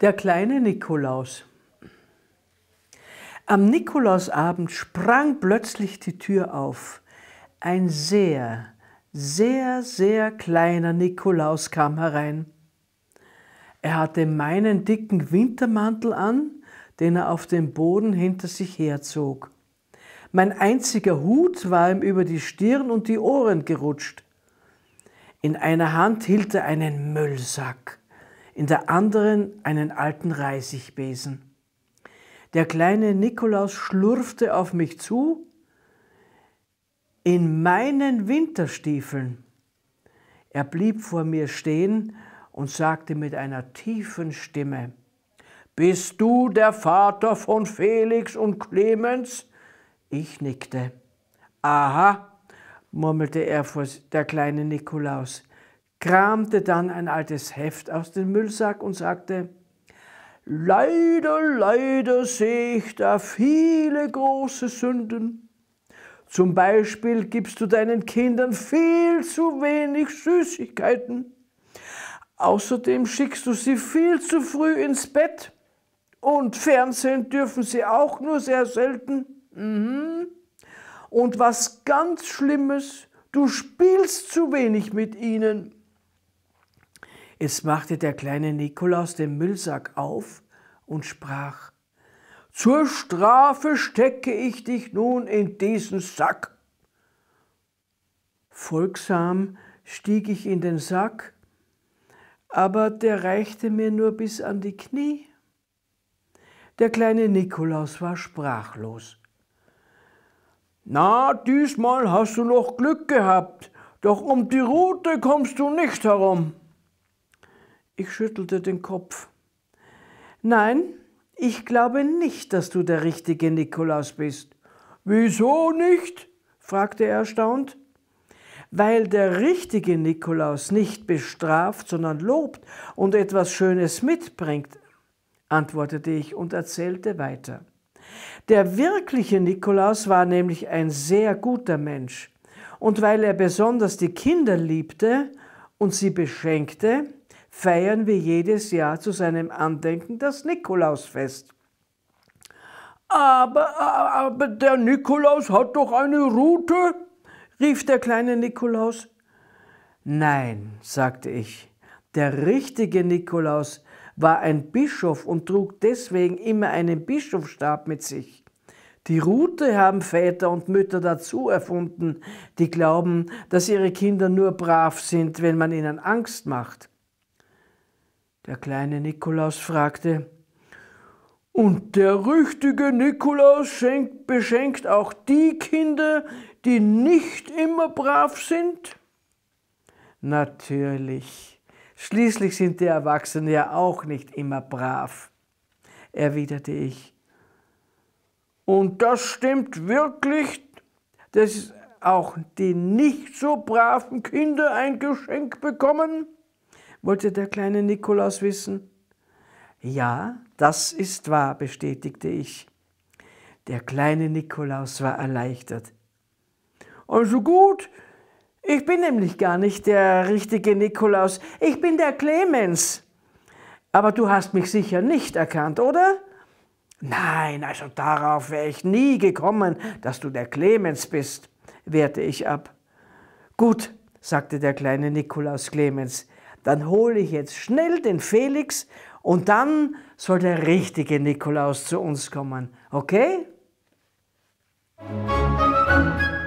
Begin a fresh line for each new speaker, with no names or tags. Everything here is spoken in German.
Der kleine Nikolaus. Am Nikolausabend sprang plötzlich die Tür auf. Ein sehr, sehr, sehr kleiner Nikolaus kam herein. Er hatte meinen dicken Wintermantel an, den er auf dem Boden hinter sich herzog. Mein einziger Hut war ihm über die Stirn und die Ohren gerutscht. In einer Hand hielt er einen Müllsack in der anderen einen alten Reisigbesen. Der kleine Nikolaus schlurfte auf mich zu, in meinen Winterstiefeln. Er blieb vor mir stehen und sagte mit einer tiefen Stimme, Bist du der Vater von Felix und Clemens? Ich nickte. Aha, murmelte er vor der kleine Nikolaus kramte dann ein altes Heft aus dem Müllsack und sagte, Leider, leider sehe ich da viele große Sünden. Zum Beispiel gibst du deinen Kindern viel zu wenig Süßigkeiten. Außerdem schickst du sie viel zu früh ins Bett. Und Fernsehen dürfen sie auch nur sehr selten. Mhm. Und was ganz Schlimmes, du spielst zu wenig mit ihnen. Es machte der kleine Nikolaus den Müllsack auf und sprach, Zur Strafe stecke ich dich nun in diesen Sack. Folgsam stieg ich in den Sack, aber der reichte mir nur bis an die Knie. Der kleine Nikolaus war sprachlos. Na, diesmal hast du noch Glück gehabt, doch um die Rute kommst du nicht herum. Ich schüttelte den Kopf. Nein, ich glaube nicht, dass du der richtige Nikolaus bist. Wieso nicht? fragte er erstaunt. Weil der richtige Nikolaus nicht bestraft, sondern lobt und etwas Schönes mitbringt, antwortete ich und erzählte weiter. Der wirkliche Nikolaus war nämlich ein sehr guter Mensch, und weil er besonders die Kinder liebte und sie beschenkte, feiern wir jedes Jahr zu seinem Andenken das Nikolausfest. Aber, aber der Nikolaus hat doch eine Rute, rief der kleine Nikolaus. Nein, sagte ich, der richtige Nikolaus war ein Bischof und trug deswegen immer einen Bischofsstab mit sich. Die Rute haben Väter und Mütter dazu erfunden, die glauben, dass ihre Kinder nur brav sind, wenn man ihnen Angst macht. Der kleine Nikolaus fragte, und der rüchtige Nikolaus schenkt, beschenkt auch die Kinder, die nicht immer brav sind? Natürlich. Schließlich sind die Erwachsenen ja auch nicht immer brav, erwiderte ich. Und das stimmt wirklich, dass auch die nicht so braven Kinder ein Geschenk bekommen? wollte der kleine Nikolaus wissen. Ja, das ist wahr, bestätigte ich. Der kleine Nikolaus war erleichtert. Also gut, ich bin nämlich gar nicht der richtige Nikolaus, ich bin der Clemens. Aber du hast mich sicher nicht erkannt, oder? Nein, also darauf wäre ich nie gekommen, dass du der Clemens bist, wehrte ich ab. Gut, sagte der kleine Nikolaus Clemens, dann hole ich jetzt schnell den Felix und dann soll der richtige Nikolaus zu uns kommen. Okay? Musik